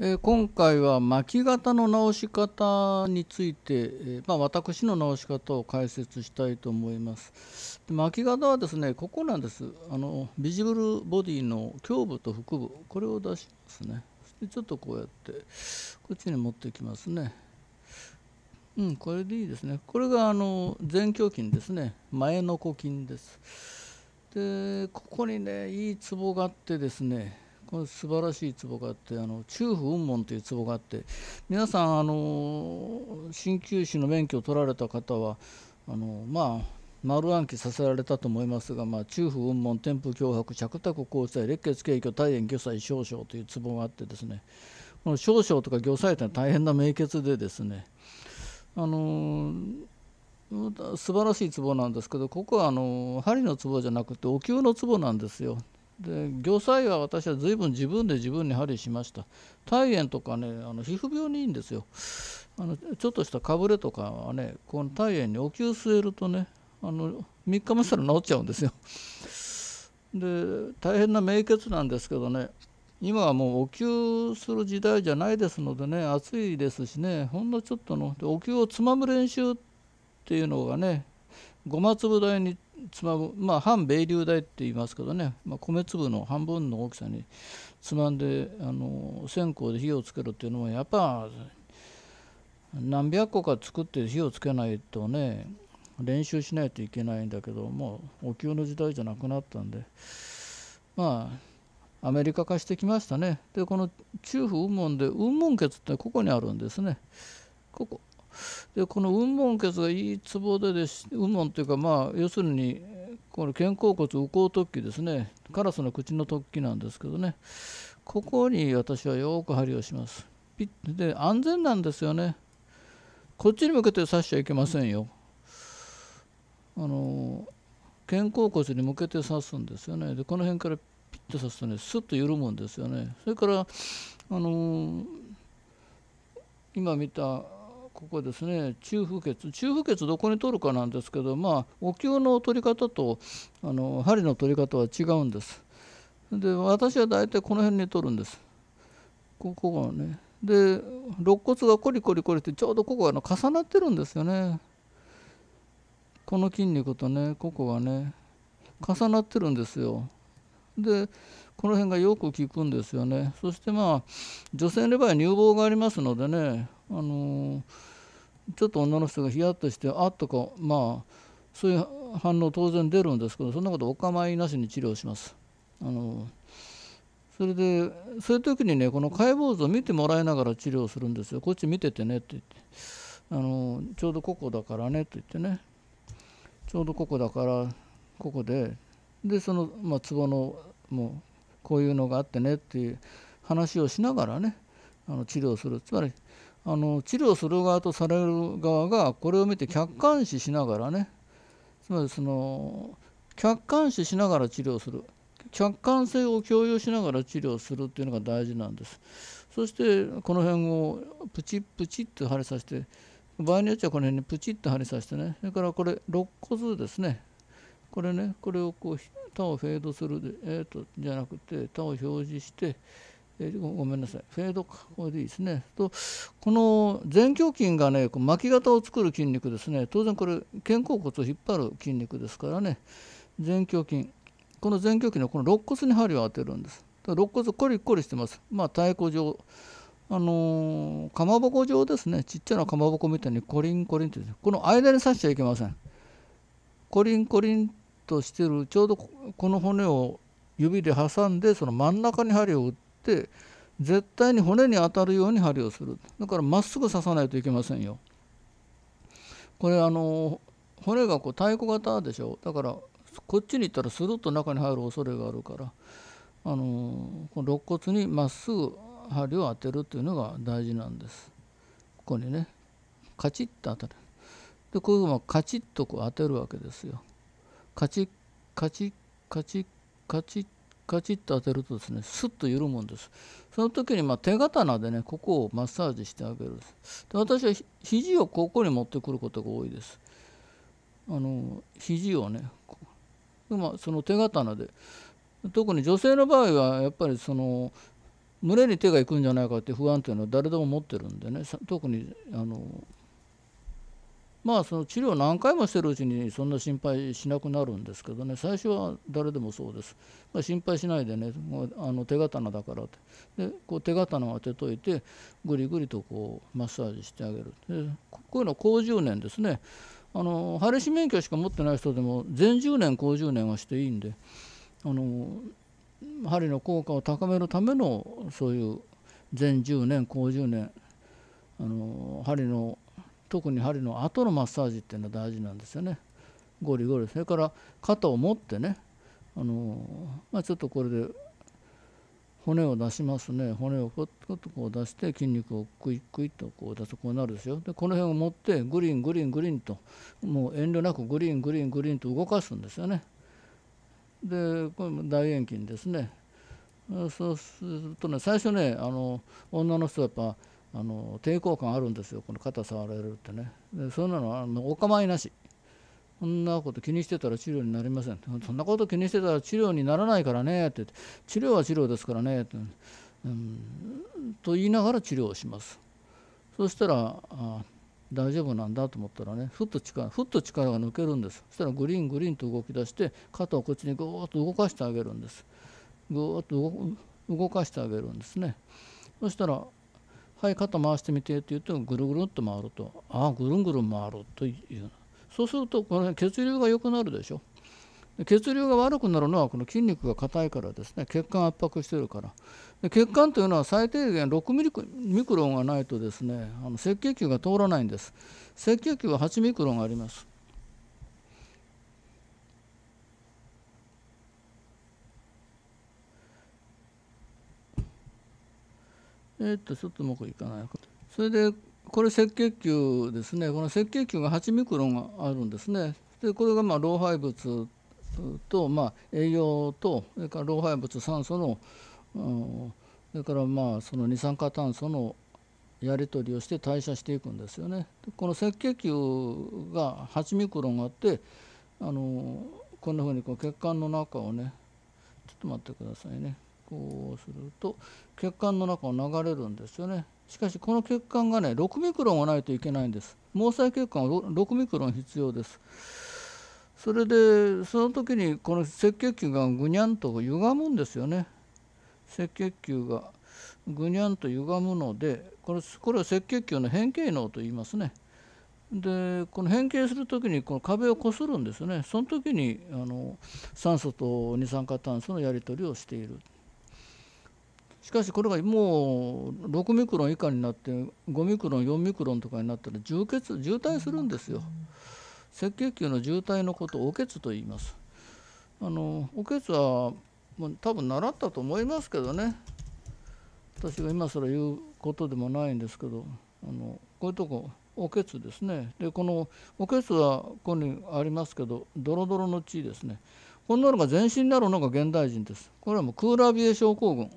えー、今回は巻き型の直し方について、えー、まあ、私の直し方を解説したいと思います。で巻き型はですねここなんですあのビジブルボディの胸部と腹部これを出しますね。でちょっとこうやってこっちに持ってきますね。うん、これでいいですね。これがあの前胸筋ですね。前の股筋です。で、ここにね、いいツボがあってですね、これ素晴らしい壺があってあの中府雲門という壺があって皆さんあの鍼灸師の免許を取られた方はあのまあ丸暗記させられたと思いますが、まあ、中府雲門天風脅迫着託交際列血経虚大炎魚祭少々という壺があってですねこの少々とか魚祭というのは大変な名血でですねあの素晴らしい壺なんですけどここはあの針の壺じゃなくてお灸の壺なんですよ。で魚菜は私は随分自分で自分に針しました体炎とかねあの皮膚病にいいんですよあのちょっとしたかぶれとかはねこの体炎にお灸据えるとねあの3日もしたら治っちゃうんですよで大変なけ血なんですけどね今はもうお灸する時代じゃないですのでね暑いですしねほんのちょっとのお灸をつまむ練習っていうのがねごま粒大につまむ、まあ、反米流大って言いますけどね、まあ、米粒の半分の大きさにつまんであの線香で火をつけるっていうのもやっぱ何百個か作って火をつけないとね練習しないといけないんだけどもうお灸の時代じゃなくなったんでまあアメリカ化してきましたねでこの中府雲門で雲門穴ってここにあるんですねここでこの雲門血がいいツボでです雲門というかまあ要するにこの肩甲骨右う突起ですねカラスの口の突起なんですけどねここに私はよく針をしますピッで安全なんですよねこっちに向けて刺しちゃいけませんよあの肩甲骨に向けて刺すんですよねでこの辺からピッと刺すとねスッと緩むんですよねそれからあの今見たここですね中風穴中風穴どこに取るかなんですけどまあお灸の取り方とあの針の取り方は違うんですで私は大体この辺に取るんですここがねで肋骨がコリコリコリってちょうどここが重なってるんですよねこの筋肉とねここがね重なってるんですよでこの辺がよく効くんですよねそしてまあ女性の場合乳房がありますのでねあのーちょっと女の人がヒヤッとしてあっとかまあそういう反応当然出るんですけどそんなことお構いなしに治療します。あのそれでそういう時にねこの解剖図を見てもらいながら治療するんですよこっち見ててねって言ってあのちょうどここだからねって言ってねちょうどここだからここででその、まあ、壺のもうこういうのがあってねっていう話をしながらねあの治療するつまりあの治療する側とされる側がこれを見て客観視しながらねつまりその客観視しながら治療する客観性を共有しながら治療するっていうのが大事なんですそしてこの辺をプチプチと貼りさせて場合によってはこの辺にプチッと貼りさしてねそれからこれ肋骨ですねこれねこれをこう他をフェードするでえっ、ー、とじゃなくて他を表示してえごめんなさいフェードこれでいいですねとこの前胸筋がね巻き型を作る筋肉ですね当然これ肩甲骨を引っ張る筋肉ですからね前胸筋この前胸筋のこの肋骨に針を当てるんです肋骨コリコリしてますまあ太鼓状あのー、かまぼこ状ですねちっちゃなかまぼこみたいにコリンコリンってこの間に刺しちゃいけませんコリンコリンとしてるちょうどこの骨を指で挟んでその真ん中に針を打ってて絶対に骨に当たるように針をするだからまっすぐ刺さないといけませんよ。これあの骨がこう太鼓型でしょだからこっちに行ったらスルッと中に入る恐れがあるからあのこの肋骨にまっすぐ針を当てるというのが大事なんです。ここにねカチッと当たる。でこういうのをカチッとこう当てるわけですよ。カチッカチッカチッカチッカチッと当てるとですねスッと緩むんですその時にま手刀でねここをマッサージしてあげるで私は肘をここに持ってくることが多いですあの肘をねまあ、その手刀で特に女性の場合はやっぱりその胸に手がいくんじゃないかって不安というのは誰でも持ってるんでね特にあのまあその治療何回もしてるうちにそんな心配しなくなるんですけどね最初は誰でもそうです、まあ、心配しないでねもうあの手刀だからってでこう手刀を当てといてぐりぐりとこうマッサージしてあげるでこういうの高10年ですねあのハレシ免許しか持ってない人でも全10年高10年はしていいんであの針の効果を高めるためのそういう全10年高10年あの針の特に針の後のマッサージっていうのは大事なんですよねゴリゴリそれから肩を持ってねあの、まあ、ちょっとこれで骨を出しますね骨をこうとこう出して筋肉をクイクイとこう出すとこうなるですよでこの辺を持ってグリングリングリンともう遠慮なくグリングリングリンと動かすんですよねでこれも大円筋ですねそうするとね最初ねあの女の人はやっぱあの抵抗感あるんですよこの肩触られるってねでそんなのはお構いなしそんなこと気にしてたら治療になりませんそんなこと気にしてたら治療にならないからねって治療は治療ですからねって、うん、と言いながら治療をしますそしたらあ大丈夫なんだと思ったらねふっと力ふっと力が抜けるんですそしたらグリーングリーンと動き出して肩をこっちにぐーっと動かしてあげるんですぐーっと動かしてあげるんですねそしたらはい肩回してみて」って言うとぐるぐるっと回ると「ああぐるんぐるん回る」というそうするとこの血流が良くなるでしょ。血流が悪くなるのはこの筋肉が硬いからですね血管圧迫してるからで血管というのは最低限6ミクミクロンがないとですねあの赤血球が通らないんです赤血球は8ミクロンがありますえっとちょっとうまくいかないそれでこれ赤血球ですねこの赤血球が8ミクロンがあるんですねでこれがまあ老廃物と、まあ、栄養とそれから老廃物酸素の、それからまあその二酸化炭素のやり取りをして代謝していくんですよね。この赤血球が8ミクロンがあってあのこんなふうにこう血管の中をねちょっと待ってくださいね。こうすると血管の中を流れるんですよねしかしこの血管がね6ミクロンはないといけないんです毛細血管は6ミクロン必要ですそれでその時にこの赤血球がぐにゃんと歪むんですよね赤血球がぐにゃんと歪むのでこれこれを赤血球の変形脳と言いますねでこの変形する時にこの壁をこするんですねその時にあの酸素と二酸化炭素のやり取りをしているしかしこれがもう6ミクロン以下になって5ミクロン4ミクロンとかになったら充血渋滞するんですよ。赤血球の渋滞のことをおけつと言います。あのおけつは多分習ったと思いますけどね私が今更言うことでもないんですけどあのこういうとこおけつですねでこのおけつはここにありますけどドロドロの血ですねこんなのが全身になるのが現代人ですこれはもうクーラー冷え症候群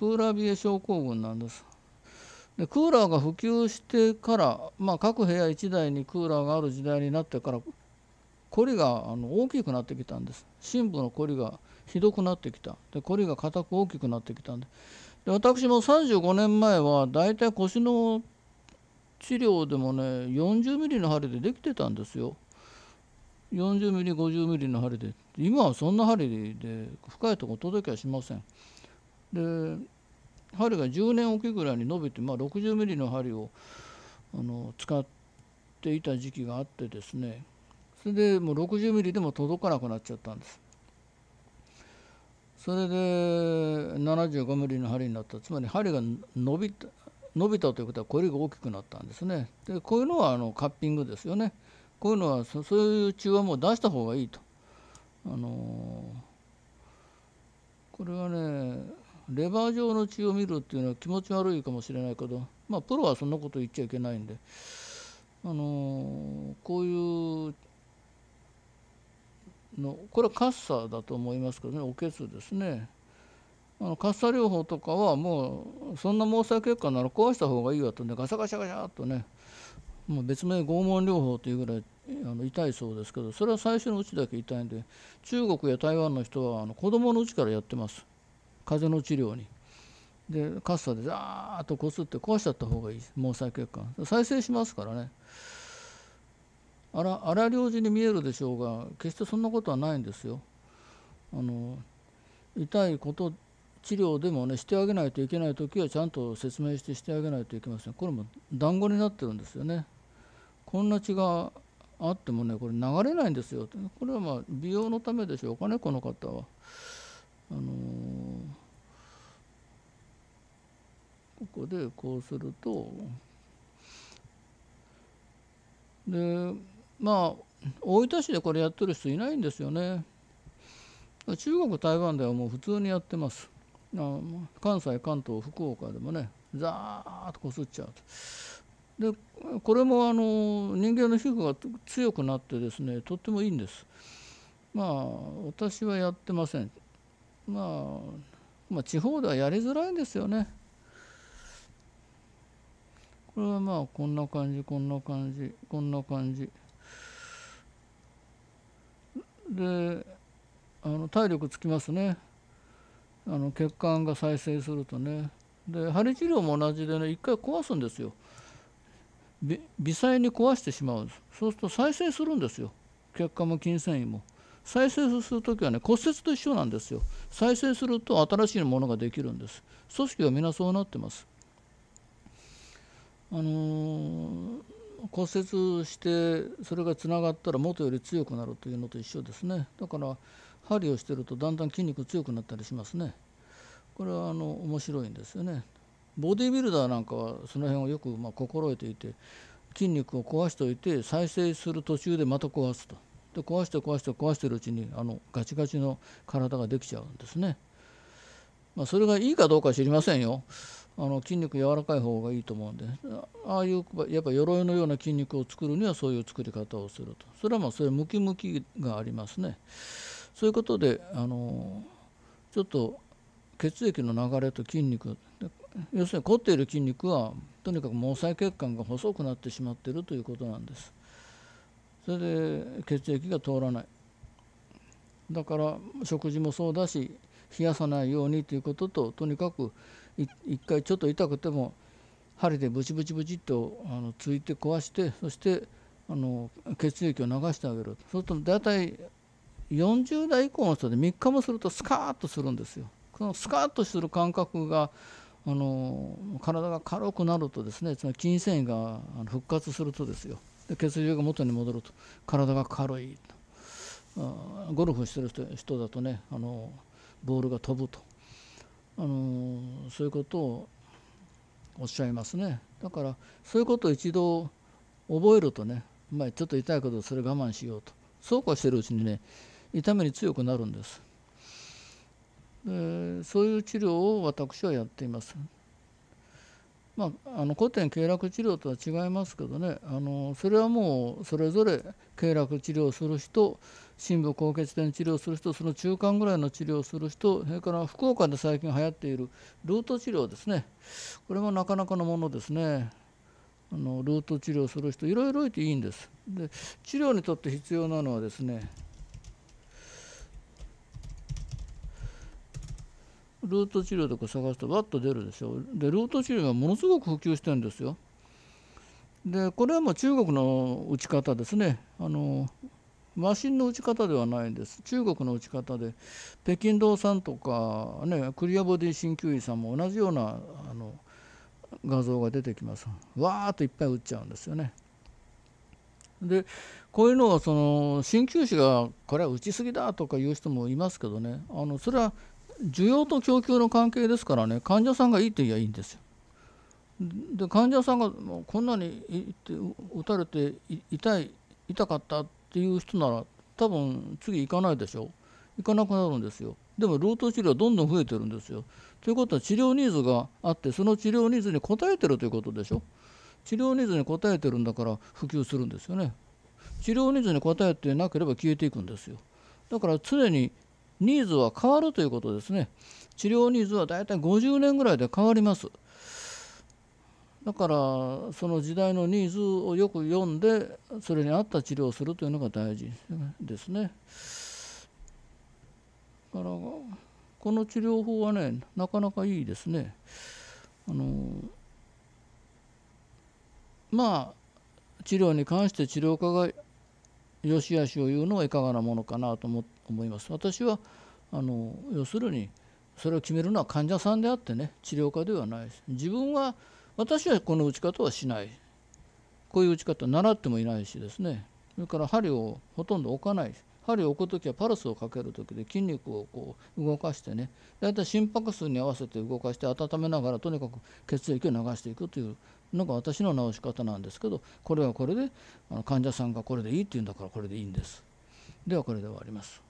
クーラー冷え症候群なんですでクーラーが普及してから、まあ、各部屋1台にクーラーがある時代になってからこりがあの大きくなってきたんです深部のこりがひどくなってきたでこりが硬く大きくなってきたんでで私も35年前はだいたい腰の治療でもね40ミリの針でできてたんですよ40ミリ50ミリの針で今はそんな針で深いとこ届けはしません。で針が10年おきぐらいに伸びて、まあ、60ミリの針をあの使っていた時期があってですねそれでもう60ミリでも届かなくなっちゃったんです。それで75ミリの針になったつまり針が伸びた伸びたということはこりが大きくなったんですね。でこういうのはあのカッピングですよね。こういうのはそういう中和も出した方がいいと。あのー、これはねレバー状の血を見るっていうのは気持ち悪いかもしれないけど、まあ、プロはそんなこと言っちゃいけないんで、あのー、こういうのこれはカッサだと思いますけどねおけつですね。あのカッサ療法とかはもうそんな毛細血管なら壊した方がいいわとねガサガシャガシャっとねもう別名拷問療法というぐらいあの痛いそうですけどそれは最初のうちだけ痛いんで中国や台湾の人はあの子供のうちからやってます。風邪の治療にでカッサでザーッとこすって壊しちゃった方がいい毛細血管再生しますからね荒療治に見えるでしょうが決してそんなことはないんですよあの痛いこと治療でもねしてあげないといけない時はちゃんと説明してしてあげないといけませんこれも団子になってるんですよねこんな血があってもねこれ流れないんですよこれはまあ美容のためでしょうかねこの方はあのここでこうするとでまあ大分市でこれやってる人いないんですよね中国台湾ではもう普通にやってます関西関東福岡でもねザーッとこすっちゃうとでこれもあの人間の皮膚が強くなってですねとってもいいんですまあ私はやってませんまあ、まあ、地方ではやりづらいんですよねこれはまあこんな感じこんな感じこんな感じであの体力つきますねあの血管が再生するとねで針治療も同じでね一回壊すんですよ微細に壊してしまうんですそうすると再生するんですよ血管も筋繊維も再生する時はね骨折と一緒なんですよ再生すると新しいものができるんです組織は皆そうなってますあのー、骨折してそれがつながったら元より強くなるというのと一緒ですねだから針をしてるとだんだん筋肉強くなったりしますねこれはあの面白いんですよねボディビルダーなんかはその辺をよくま心得ていて筋肉を壊しておいて再生する途中でまた壊すとで壊して壊して壊してるうちにあのガチガチの体ができちゃうんですね、まあ、それがいいかどうか知りませんよあの筋肉柔らかい方がいいと思うんでああいうやっぱ鎧のような筋肉を作るにはそういう作り方をするとそれはまあそれムキムキがありますねそういうことであのちょっと血液の流れと筋肉要するに凝っている筋肉はとにかく毛細血管が細くなってしまっているということなんですそれで血液が通らないだから食事もそうだし冷やさないようにということととにかく一回ちょっと痛くても針でブチブチブチっとあのついて壊してそしてあの血液を流してあげるそうすると大体40代以降の人で3日もするとスカーッとするんですよ。そのスカーッとする感覚があの体が軽くなるとですねつまり筋繊維が復活するとですよで血流が元に戻ると体が軽いとゴルフしてる人だとねあのボールが飛ぶとあのそういうことをおっしゃいますねだからそういうことを一度覚えるとね、まあ、ちょっと痛いけどそれ我慢しようとそうこうしてるうちにね痛みに強くなるんですでそういう治療を私はやっていますまあ、あの古典経絡治療とは違いますけどねあのそれはもうそれぞれ経絡治療する人深部高血点治療する人その中間ぐらいの治療をする人それから福岡で最近流行っているルート治療ですねこれもなかなかのものですねあのルート治療する人いろいろいていいんですで治療にとって必要なのはですねルート治療とか探すとわっと出るでしょでルート治療がものすごく普及してるんですよでこれはもう中国の打ち方ですねあのシンの打ち方ではないんです中国の打ち方で北京堂さんとか、ね、クリアボディ鍼灸医さんも同じようなあの画像が出てきますわーっといっぱい打っちゃうんですよね。でこういうのはその鍼灸師がこれは打ちすぎだとか言う人もいますけどねあのそれは需要と供給の関係ですからね患者さんがいいって言えばいいんですよ。で患者さんがこんなに打たれて痛い痛かったってっていう人なら多分次行かないでしょ行かなくなるんですよでもロート治療どんどん増えてるんですよということは治療ニーズがあってその治療ニーズに応えてるということでしょ治療ニーズに応えてるんだから普及するんですよね治療ニーズに応えてなければ消えていくんですよだから常にニーズは変わるということですね治療ニーズはだいたい50年ぐらいで変わりますだからその時代のニーズをよく読んでそれに合った治療をするというのが大事ですね。だからこの治療法はねなかなかいいですね。あのまあ治療に関して治療家が良し悪しを言うのはいかがなものかなと思います。私はあの要するにそれを決めるのは患者さんであってね治療家ではないです。自分は私はこの打ち方はしないこういう打ち方習ってもいないしですねそれから針をほとんど置かない針を置く時はパルスをかける時で筋肉をこう動かしてね大体心拍数に合わせて動かして温めながらとにかく血液を流していくというのが私の治し方なんですけどこれはこれであの患者さんがこれでいいって言うんだからこれでいいんです。ではこれで終わります。